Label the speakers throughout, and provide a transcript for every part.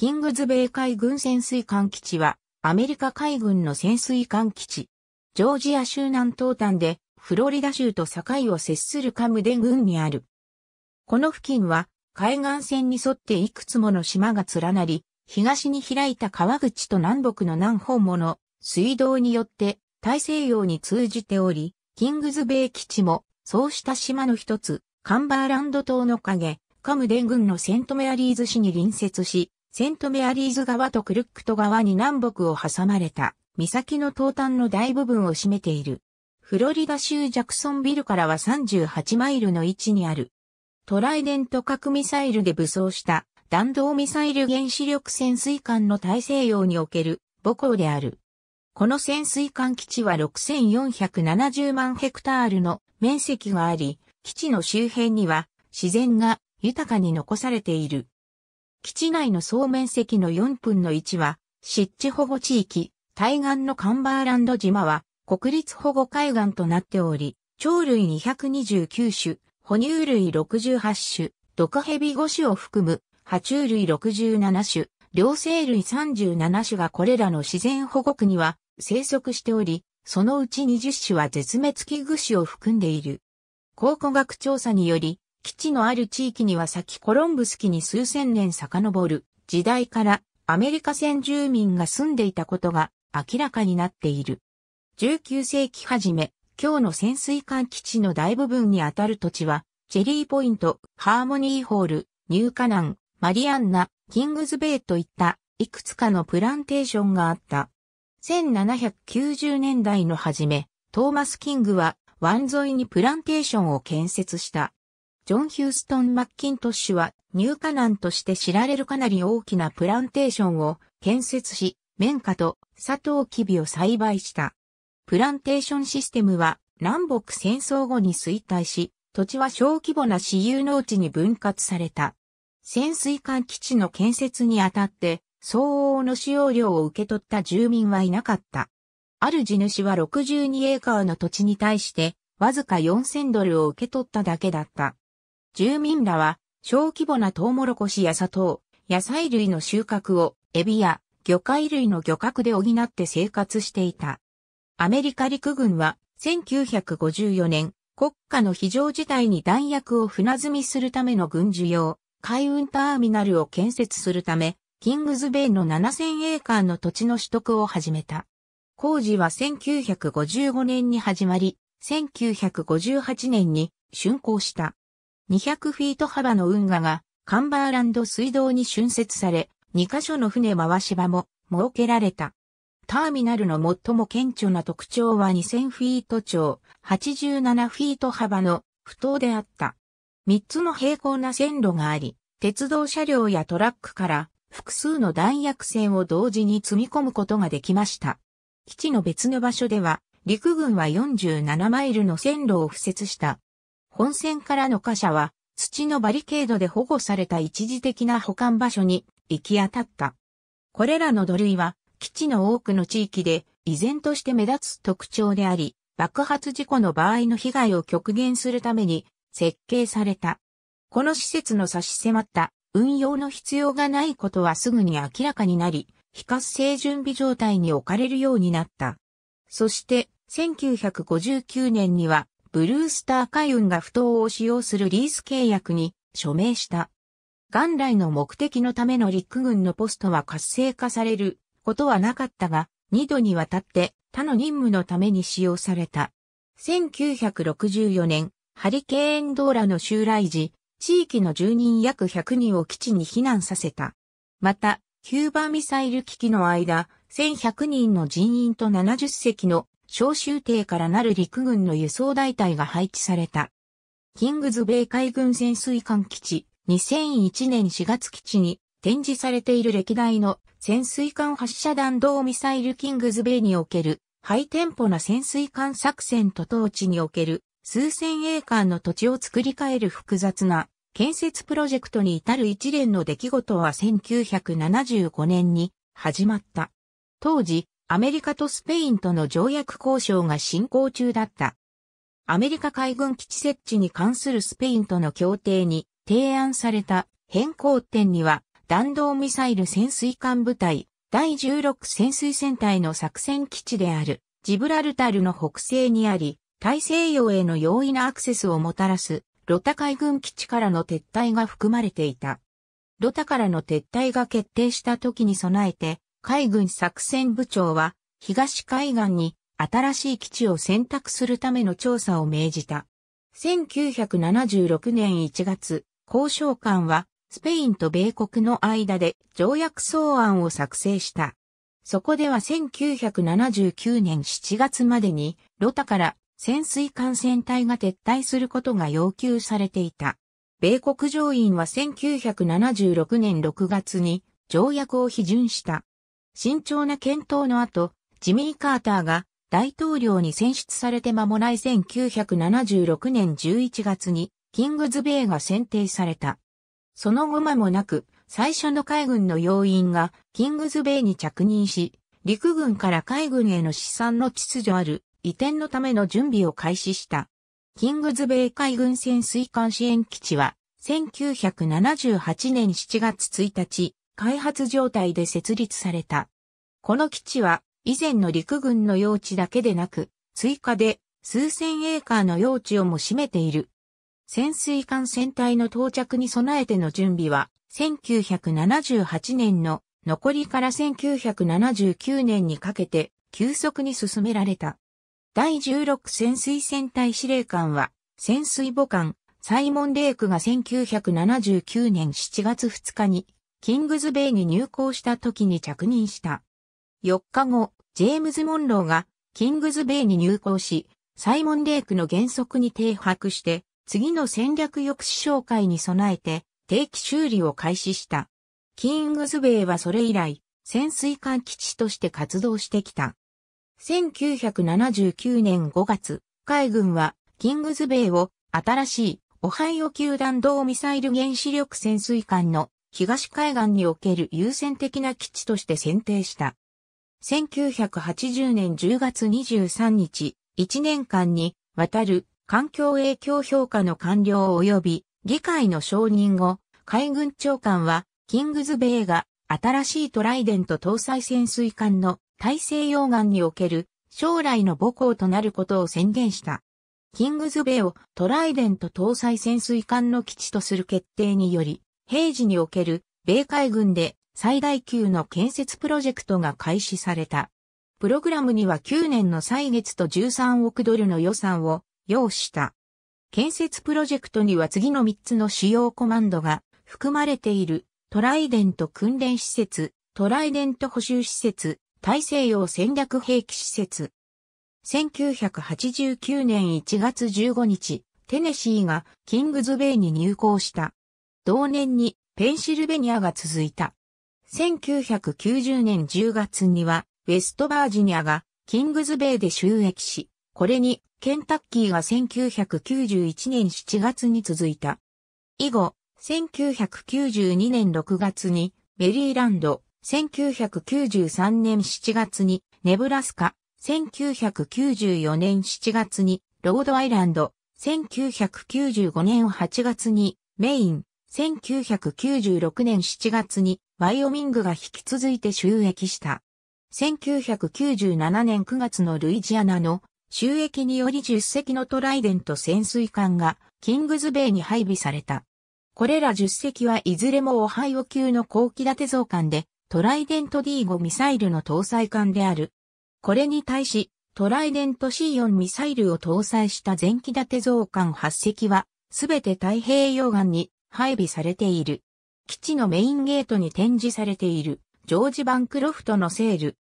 Speaker 1: キングズベイ海軍潜水艦基地は、アメリカ海軍の潜水艦基地。ジョージア州南東端で、フロリダ州と境を接するカムデン郡にある。この付近は、海岸線に沿っていくつもの島が連なり、東に開いた川口と南北の何本もの水道によって大西洋に通じており、キングズベイ基地もそうした島の一つ、カンバーランド島の影、カムデン郡のセントメアリーズ市に隣接し、セントメアリーズ川とクルックト川に南北を挟まれた岬の東端の大部分を占めている。フロリダ州ジャクソンビルからは38マイルの位置にある。トライデント核ミサイルで武装した弾道ミサイル原子力潜水艦の大西洋における母港である。この潜水艦基地は6470万ヘクタールの面積があり、基地の周辺には自然が豊かに残されている。基地内の総面積の4分の1は、湿地保護地域、対岸のカンバーランド島は、国立保護海岸となっており、鳥類229種、哺乳類68種、毒蛇5種を含む、爬虫類67種、両生類37種がこれらの自然保護区には生息しており、そのうち20種は絶滅危惧種を含んでいる。考古学調査により、基地のある地域には先コロンブス期に数千年遡る時代からアメリカ先住民が住んでいたことが明らかになっている。19世紀初め、今日の潜水艦基地の大部分にあたる土地は、チェリーポイント、ハーモニーホール、ニューカナン、マリアンナ、キングズベイといったいくつかのプランテーションがあった。1790年代の初め、トーマス・キングは湾沿いにプランテーションを建設した。ジョン・ヒューストン・マッキントッシュは入荷難として知られるかなり大きなプランテーションを建設し、綿花と砂糖キビを栽培した。プランテーションシステムは南北戦争後に衰退し、土地は小規模な私有農地に分割された。潜水艦基地の建設にあたって、相応の使用料を受け取った住民はいなかった。ある地主は62エーカーの土地に対して、わずか4000ドルを受け取っただけだった。住民らは小規模なトウモロコシや砂糖、野菜類の収穫をエビや魚介類の漁獲で補って生活していた。アメリカ陸軍は1954年国家の非常事態に弾薬を船積みするための軍需用海運ターミナルを建設するためキングズベイの7000エーカーの土地の取得を始めた。工事は1955年に始まり、1958年に竣工した。200フィート幅の運河がカンバーランド水道に浚渫され、2カ所の船回し場も設けられた。ターミナルの最も顕著な特徴は2000フィート長、87フィート幅の不当であった。3つの平行な線路があり、鉄道車両やトラックから複数の弾薬船を同時に積み込むことができました。基地の別の場所では、陸軍は47マイルの線路を敷設した本線からの貨車は、土のバリケードで保護された一時的な保管場所に行き当たった。これらの土塁は、基地の多くの地域で、依然として目立つ特徴であり、爆発事故の場合の被害を極限するために設計された。この施設の差し迫った運用の必要がないことはすぐに明らかになり、非活性準備状態に置かれるようになった。そして、1959年にはブルースター海運が不当を使用するリース契約に署名した。元来の目的のための陸軍のポストは活性化されることはなかったが、2度にわたって他の任務のために使用された。1964年、ハリケーンドーラの襲来時、地域の住人約100人を基地に避難させた。また、キューバミサイル危機の間、1100人の人員と70隻の小集艇からなる陸軍の輸送大隊が配置された。キングズ米海軍潜水艦基地、2001年4月基地に展示されている歴代の潜水艦発射弾道ミサイルキングズ米におけるハイテンポな潜水艦作戦と統治における数千栄艦の土地を作り変える複雑な建設プロジェクトに至る一連の出来事は1975年に始まった。当時、アメリカとスペインとの条約交渉が進行中だった。アメリカ海軍基地設置に関するスペインとの協定に提案された変更点には弾道ミサイル潜水艦部隊第16潜水船隊の作戦基地であるジブラルタルの北西にあり大西洋への容易なアクセスをもたらすロタ海軍基地からの撤退が含まれていた。ロタからの撤退が決定した時に備えて海軍作戦部長は東海岸に新しい基地を選択するための調査を命じた。1976年1月、交渉官はスペインと米国の間で条約草案を作成した。そこでは1979年7月までに、ロタから潜水艦船隊が撤退することが要求されていた。米国上院は1976年6月に条約を批准した。慎重な検討の後、ジミー・カーターが大統領に選出されて間もない1976年11月にキングズベイが選定された。その後間もなく、最初の海軍の要員がキングズベイに着任し、陸軍から海軍への資産の秩序ある移転のための準備を開始した。キングズベイ海軍潜水艦支援基地は1978年7月1日、開発状態で設立された。この基地は以前の陸軍の用地だけでなく、追加で数千エーカーの用地をも占めている。潜水艦船体の到着に備えての準備は、1978年の残りから1979年にかけて急速に進められた。第16潜水船隊司令官は、潜水母艦サイモン・レイクが1979年7月2日にキングズベイに入港した時に着任した。4日後、ジェームズ・モンローがキングズベイに入港し、サイモン・レイクの原則に停泊して、次の戦略抑止紹介に備えて、定期修理を開始した。キングズベイはそれ以来、潜水艦基地として活動してきた。1979年5月、海軍はキングズベイを新しいオハイオ球団同ミサイル原子力潜水艦の東海岸における優先的な基地として選定した。1980年10月23日、1年間にわたる環境影響評価の完了及び議会の承認後、海軍長官はキングズベイが新しいトライデント搭載潜水艦の大西洋岸における将来の母校となることを宣言した。キングズベイをトライデント搭載潜水艦の基地とする決定により、平時における米海軍で最大級の建設プロジェクトが開始された。プログラムには9年の歳月と13億ドルの予算を要した。建設プロジェクトには次の3つの主要コマンドが含まれているトライデント訓練施設、トライデント補修施設、大西洋戦略兵器施設。1989年1月15日、テネシーがキングズベイに入港した。同年にペンシルベニアが続いた。1990年10月には、ウェストバージニアがキングズベイで収益し、これにケンタッキーが1991年7月に続いた。以後、1992年6月にメリーランド、1993年7月にネブラスカ、1994年7月にロードアイランド、1995年8月にメイン、1996年7月にワイオミングが引き続いて収益した。1997年9月のルイジアナの収益により10隻のトライデント潜水艦がキングズベイに配備された。これら10隻はいずれもオハイオ級の後期建て造艦でトライデント D5 ミサイルの搭載艦である。これに対しトライデント C4 ミサイルを搭載した前期建て造艦8隻はすべて太平洋岸に配備されている。基地のメインゲートに展示されている、ジョージ・バンクロフトのセール。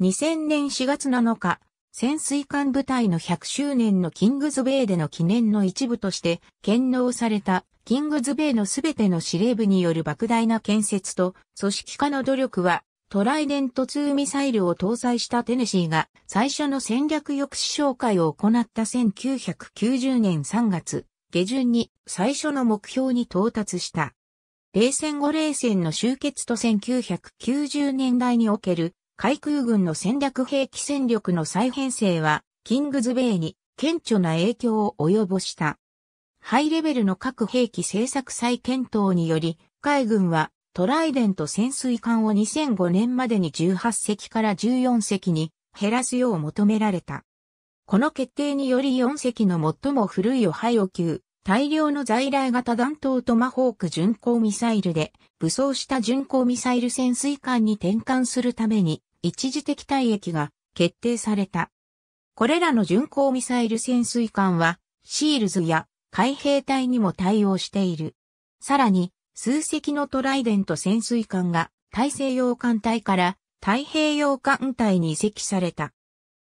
Speaker 1: 2000年4月7日、潜水艦部隊の100周年のキングズベイでの記念の一部として、建納されたキングズベイのすべての司令部による莫大な建設と組織化の努力は、トライデント2ミサイルを搭載したテネシーが最初の戦略抑止紹介を行った1990年3月下旬に最初の目標に到達した。冷戦後冷戦の終結と1990年代における海空軍の戦略兵器戦力の再編成は、キングズベイに顕著な影響を及ぼした。ハイレベルの核兵器政策再検討により、海軍はトライデント潜水艦を2005年までに18隻から14隻に減らすよう求められた。この決定により4隻の最も古いオハイオ級大量の在来型弾頭トマホーク巡航ミサイルで武装した巡航ミサイル潜水艦に転換するために一時的退役が決定された。これらの巡航ミサイル潜水艦はシールズや海兵隊にも対応している。さらに数隻のトライデント潜水艦が大西洋艦隊から太平洋艦隊に移籍された。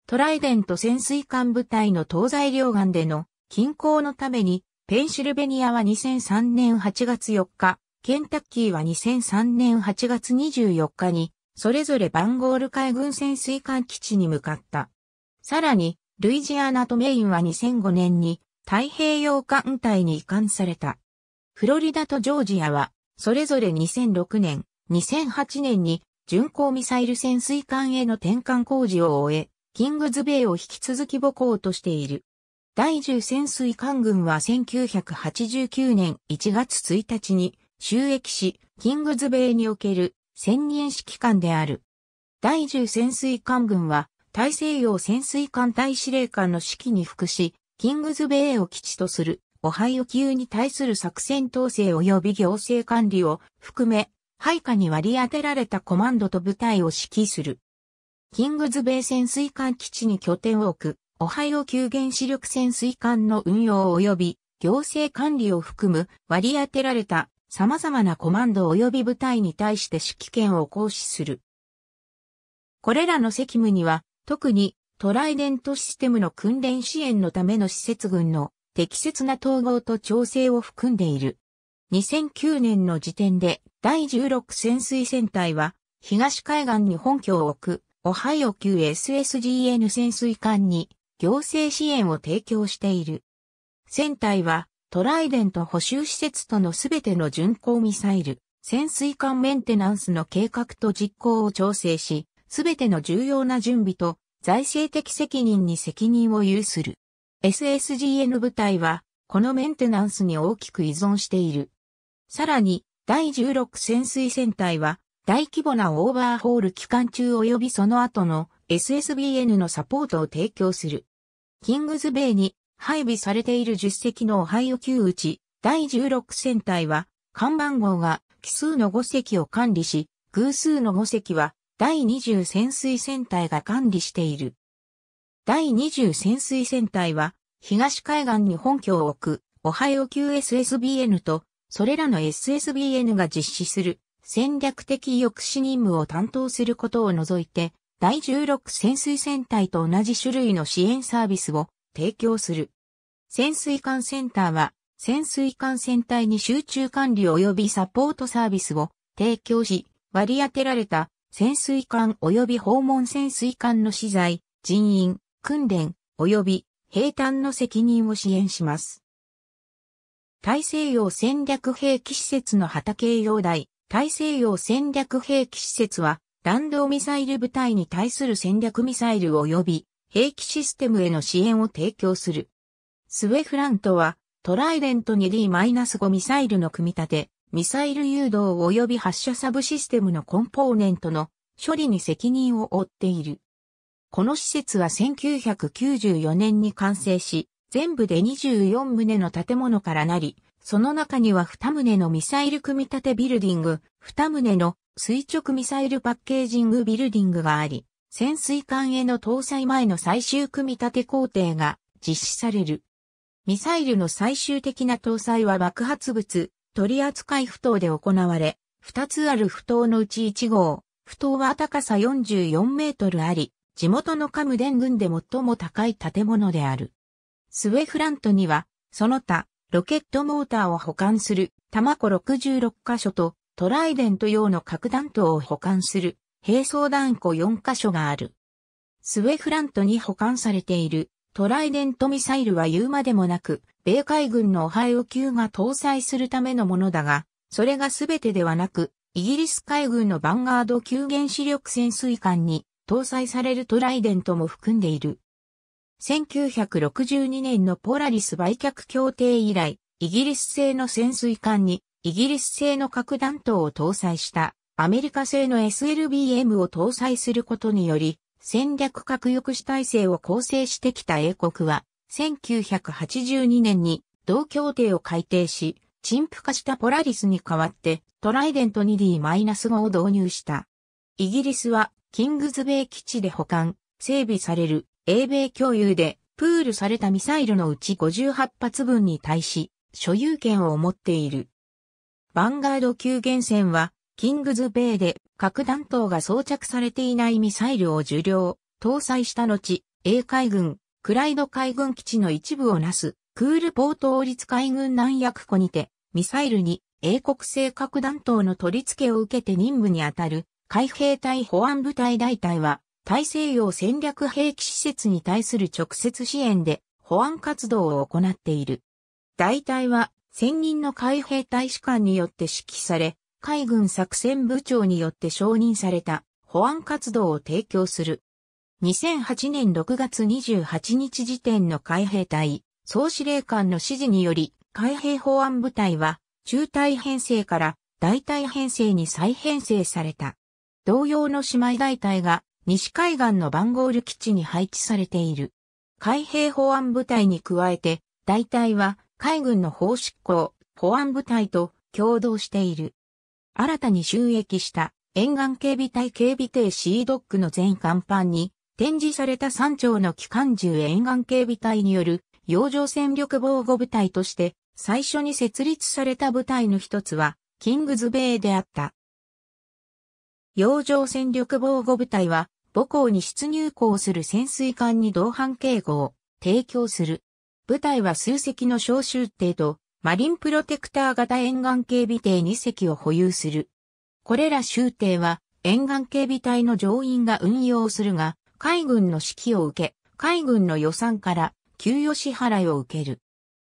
Speaker 1: トライデント潜水艦部隊の東西両岸での均衡のためにペンシルベニアは2003年8月4日、ケンタッキーは2003年8月24日に、それぞれバンゴール海軍潜水艦基地に向かった。さらに、ルイジアナとメインは2005年に太平洋艦隊に移管された。フロリダとジョージアは、それぞれ2006年、2008年に巡航ミサイル潜水艦への転換工事を終え、キングズベイを引き続き母港としている。第10潜水艦軍は1989年1月1日に収益し、キングズベイにおける専任指揮官である。第10潜水艦軍は大西洋潜水艦隊司令官の指揮に服し、キングズベイを基地とするオハイオ級に対する作戦統制及び行政管理を含め、配下に割り当てられたコマンドと部隊を指揮する。キングズベイ潜水艦基地に拠点を置くオハイオ級原子力潜水艦の運用及び行政管理を含む割り当てられた様々なコマンド及び部隊に対して指揮権を行使する。これらの責務には、特にトライデントシステムの訓練支援のための施設群の適切な統合と調整を含んでいる。2009年の時点で第16潜水船隊は東海岸に本拠を置くオハイオ級 SSGN 潜水艦に行政支援を提供している。船体はトライデント補修施設とのすべての巡航ミサイル、潜水艦メンテナンスの計画と実行を調整し、すべての重要な準備と財政的責任に責任を有する。SSGN 部隊は、このメンテナンスに大きく依存している。さらに、第16潜水船隊は、大規模なオーバーホール期間中及びその後の SSBN のサポートを提供する。キングズベイに配備されている10隻のオハイオ級うち、第16戦隊は、看板号が奇数の5隻を管理し、偶数の5隻は第20潜水戦隊が管理している。第20潜水戦隊は、東海岸に本拠を置く、オハイオ級 SSBN と、それらの SSBN が実施する戦略的抑止任務を担当することを除いて、第16潜水船隊と同じ種類の支援サービスを提供する。潜水艦センターは、潜水艦船隊に集中管理及びサポートサービスを提供し、割り当てられた潜水艦及び訪問潜水艦の資材、人員、訓練、及び兵隊の責任を支援します。大西洋戦略兵器施設の畑栄養台、大西洋戦略兵器施設は、弾道ミサイル部隊に対する戦略ミサイル及び兵器システムへの支援を提供する。スウェフラントはトライデント 2D-5 ミサイルの組み立て、ミサイル誘導及び発射サブシステムのコンポーネントの処理に責任を負っている。この施設は1994年に完成し、全部で24棟の建物からなり、その中には2棟のミサイル組み立てビルディング、2棟の垂直ミサイルパッケージングビルディングがあり、潜水艦への搭載前の最終組み立て工程が実施される。ミサイルの最終的な搭載は爆発物、取扱不当で行われ、二つある不当のうち一号、不当は高さ44メートルあり、地元のカムデン群で最も高い建物である。スウェフラントには、その他、ロケットモーターを保管する、タマコ66箇所と、トライデント用の核弾頭を保管する、並走弾庫4箇所がある。スウェフラントに保管されている、トライデントミサイルは言うまでもなく、米海軍のオハイオ級が搭載するためのものだが、それが全てではなく、イギリス海軍のヴァンガード級原子力潜水艦に搭載されるトライデントも含んでいる。1962年のポラリス売却協定以来、イギリス製の潜水艦にイギリス製の核弾頭を搭載したアメリカ製の SLBM を搭載することにより、戦略核抑止体制を構成してきた英国は、1982年に同協定を改定し、陳腐化したポラリスに代わってトライデント 2D-5 を導入した。イギリスはキングズベイ基地で保管、整備される英米共有でプールされたミサイルのうち58発分に対し所有権を持っている。バンガード級原戦は、キングズベイで核弾頭が装着されていないミサイルを受領、搭載した後、英海軍、クライド海軍基地の一部をなす、クールポート王立海軍南薬庫にて、ミサイルに英国製核弾頭の取り付けを受けて任務に当たる、海兵隊保安部隊大隊は、大西洋戦略兵器施設に対する直接支援で、保安活動を行っている。大隊は、専任の海兵大使館によって指揮され、海軍作戦部長によって承認された保安活動を提供する。2008年6月28日時点の海兵隊総司令官の指示により、海兵保安部隊は中隊編成から大隊編成に再編成された。同様の姉妹大隊が西海岸のバンゴール基地に配置されている。海兵保安部隊に加えて、大隊は海軍の法執行、保安部隊と共同している。新たに収益した沿岸警備隊警備艇シードックの全甲板に展示された山頂の機関銃沿岸警備隊による洋上戦力防護部隊として最初に設立された部隊の一つはキングズベイであった。洋上戦力防護部隊は母港に出入港する潜水艦に同伴警護を提供する。部隊は数隻の小州艇とマリンプロテクター型沿岸警備艇2隻を保有する。これら州艇は沿岸警備隊の乗員が運用するが、海軍の指揮を受け、海軍の予算から給与支払いを受ける。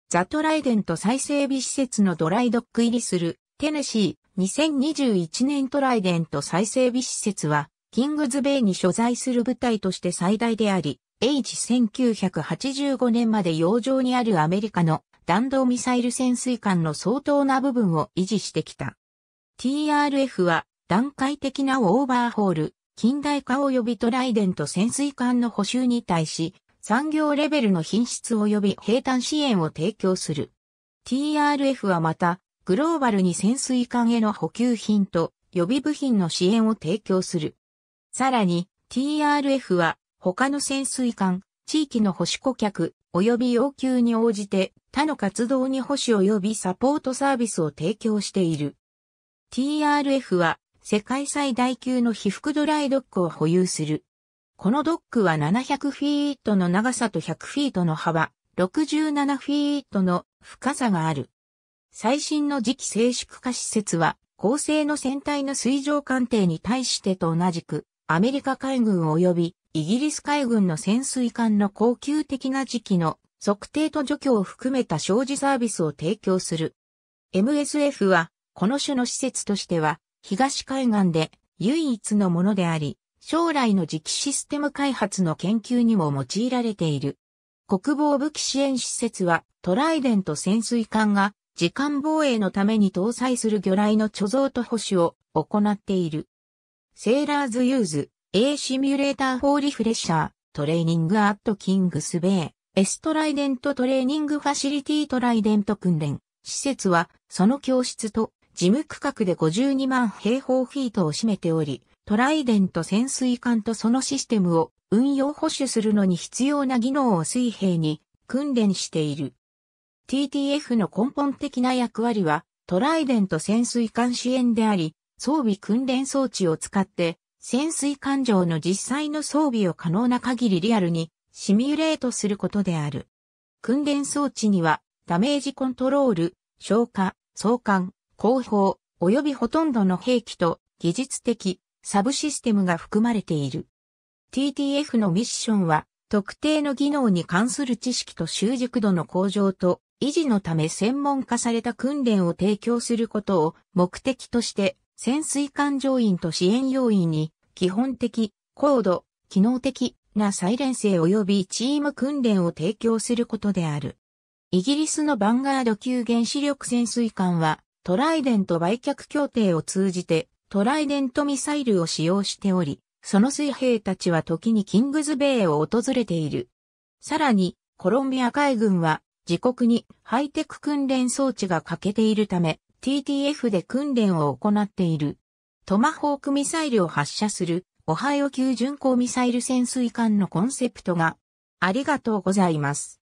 Speaker 1: ザトライデント再整備施設のドライドック入りするテネシー2021年トライデント再整備施設はキングズベイに所在する部隊として最大であり、H1985 年まで洋上にあるアメリカの弾道ミサイル潜水艦の相当な部分を維持してきた。TRF は段階的なオーバーホール、近代化及びトライデント潜水艦の補修に対し、産業レベルの品質及び平坦支援を提供する。TRF はまた、グローバルに潜水艦への補給品と予備部品の支援を提供する。さらに、TRF は他の潜水艦、地域の保守顧客、及び要求に応じて他の活動に保守及びサポートサービスを提供している。TRF は世界最大級の被覆ドライドックを保有する。このドックは700フィートの長さと100フィートの幅、67フィートの深さがある。最新の磁気静粛化施設は、高性の船体の水上艦艇に対してと同じく、アメリカ海軍及びイギリス海軍の潜水艦の恒久的な時期の測定と除去を含めた障子サービスを提供する。MSF は、この種の施設としては、東海岸で唯一のものであり、将来の磁気システム開発の研究にも用いられている。国防武器支援施設は、トライデント潜水艦が、時間防衛のために搭載する魚雷の貯蔵と保守を行っている。セーラーズユーズ、A シミュレーターフォーリフレッシャー、トレーニングアットキングスベイ、エストライデントトレーニングファシリティトライデント訓練。施設は、その教室と、事務区画で52万平方フィートを占めており、トライデント潜水艦とそのシステムを運用保守するのに必要な技能を水平に訓練している。TTF の根本的な役割は、トライデント潜水艦支援であり、装備訓練装置を使って潜水艦上の実際の装備を可能な限りリアルにシミュレートすることである。訓練装置にはダメージコントロール、消火、相関、後方、及びほとんどの兵器と技術的サブシステムが含まれている。TTF のミッションは特定の技能に関する知識と習熟度の向上と維持のため専門化された訓練を提供することを目的として潜水艦乗員と支援要員に、基本的、高度、機能的なサイレン性及びチーム訓練を提供することである。イギリスのヴァンガード級原子力潜水艦は、トライデント売却協定を通じて、トライデントミサイルを使用しており、その水兵たちは時にキングズベイを訪れている。さらに、コロンビア海軍は自国にハイテク訓練装置が欠けているため、TTF で訓練を行っている。トマホークミサイルを発射する、オハイオ級巡航ミサイル潜水艦のコンセプトが、ありがとうございます。